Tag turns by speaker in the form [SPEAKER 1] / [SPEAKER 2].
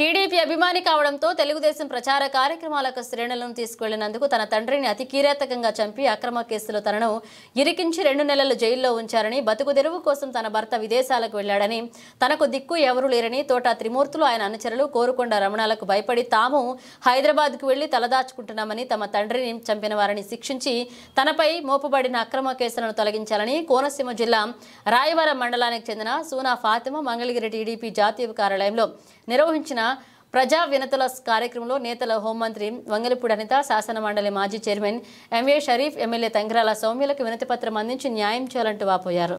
[SPEAKER 1] TDP అభిమాని కావడంతో తెలుగుదేశం ప్రచార కార్యక్రమాలకు శ్రేణులను తీసుకువెళ్లినందుకు తన తండ్రిని అతి కీరాతకంగా చంపి అక్రమ కేసులో తనను ఇరికించి రెండు నెలలు జైల్లో ఉంచారని బతుకు తెరువు కోసం తన భర్త విదేశాలకు వెళ్లాడని తనకు దిక్కు ఎవరూ లేరని తోట త్రిమూర్తులు ఆయన అనుచరులు కోరుకొండ రమణాలకు భయపడి తాము హైదరాబాద్కు వెళ్లి తలదాచుకుంటున్నామని తమ తండ్రిని చంపిన వారిని శిక్షించి తనపై మోపబడిన అక్రమ కేసులను తొలగించాలని కోనసీమ జిల్లా రాయవరం మండలానికి చెందిన సూనా ఫాతిమ మంగళగిరి టీడీపీ జాతీయ కార్యాలయంలో నిర్వహించిన ప్రజా వినతుల కార్యక్రమంలో నేతల హోంమంత్రి వంగలిపూడి అనిత శాసన మండలి మాజీ chairman MA Sharif MLA Thangirala సౌమ్యులకు వినతి పత్రం అందించి న్యాయం చేయాలంటూ వాపోయారు